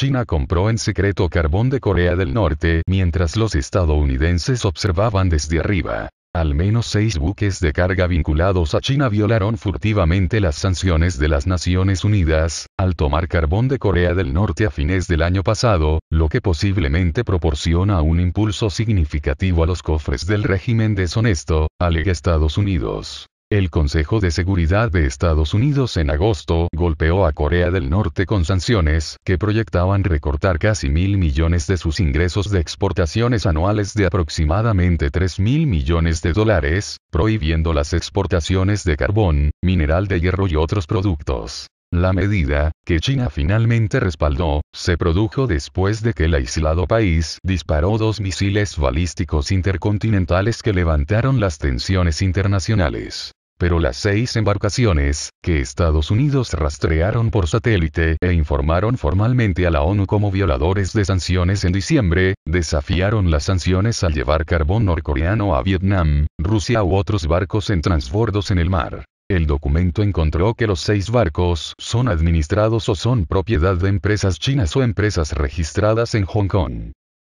China compró en secreto carbón de Corea del Norte mientras los estadounidenses observaban desde arriba. Al menos seis buques de carga vinculados a China violaron furtivamente las sanciones de las Naciones Unidas, al tomar carbón de Corea del Norte a fines del año pasado, lo que posiblemente proporciona un impulso significativo a los cofres del régimen deshonesto, alega Estados Unidos. El Consejo de Seguridad de Estados Unidos en agosto golpeó a Corea del Norte con sanciones que proyectaban recortar casi mil millones de sus ingresos de exportaciones anuales de aproximadamente 3 mil millones de dólares, prohibiendo las exportaciones de carbón, mineral de hierro y otros productos. La medida, que China finalmente respaldó, se produjo después de que el aislado país disparó dos misiles balísticos intercontinentales que levantaron las tensiones internacionales pero las seis embarcaciones, que Estados Unidos rastrearon por satélite e informaron formalmente a la ONU como violadores de sanciones en diciembre, desafiaron las sanciones al llevar carbón norcoreano a Vietnam, Rusia u otros barcos en transbordos en el mar. El documento encontró que los seis barcos son administrados o son propiedad de empresas chinas o empresas registradas en Hong Kong.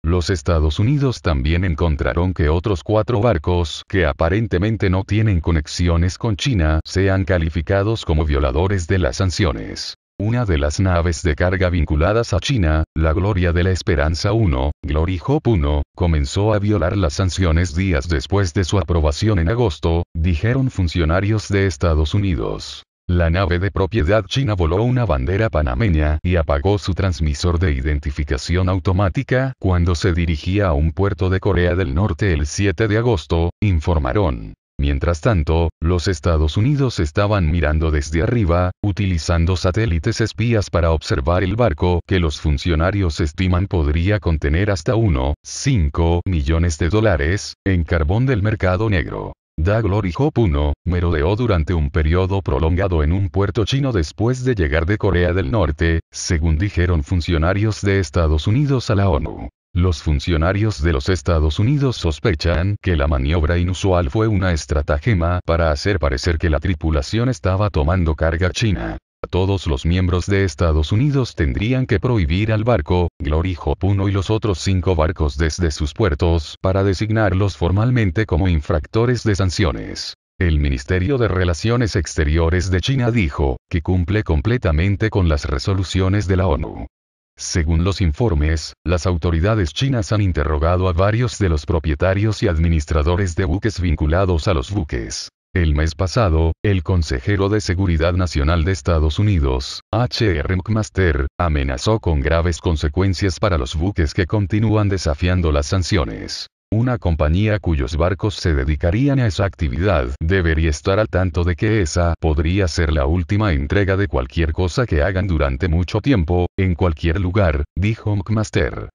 Los Estados Unidos también encontraron que otros cuatro barcos que aparentemente no tienen conexiones con China sean calificados como violadores de las sanciones. Una de las naves de carga vinculadas a China, la Gloria de la Esperanza 1, Glory Hope 1, comenzó a violar las sanciones días después de su aprobación en agosto, dijeron funcionarios de Estados Unidos. La nave de propiedad china voló una bandera panameña y apagó su transmisor de identificación automática cuando se dirigía a un puerto de Corea del Norte el 7 de agosto, informaron. Mientras tanto, los Estados Unidos estaban mirando desde arriba, utilizando satélites espías para observar el barco que los funcionarios estiman podría contener hasta 1,5 millones de dólares en carbón del mercado negro. Daglor Hop 1, merodeó durante un periodo prolongado en un puerto chino después de llegar de Corea del Norte, según dijeron funcionarios de Estados Unidos a la ONU. Los funcionarios de los Estados Unidos sospechan que la maniobra inusual fue una estratagema para hacer parecer que la tripulación estaba tomando carga china. Todos los miembros de Estados Unidos tendrían que prohibir al barco, Glory Hopuno y los otros cinco barcos desde sus puertos para designarlos formalmente como infractores de sanciones. El Ministerio de Relaciones Exteriores de China dijo, que cumple completamente con las resoluciones de la ONU. Según los informes, las autoridades chinas han interrogado a varios de los propietarios y administradores de buques vinculados a los buques. El mes pasado, el consejero de Seguridad Nacional de Estados Unidos, H.R. McMaster, amenazó con graves consecuencias para los buques que continúan desafiando las sanciones. Una compañía cuyos barcos se dedicarían a esa actividad debería estar al tanto de que esa podría ser la última entrega de cualquier cosa que hagan durante mucho tiempo, en cualquier lugar, dijo McMaster.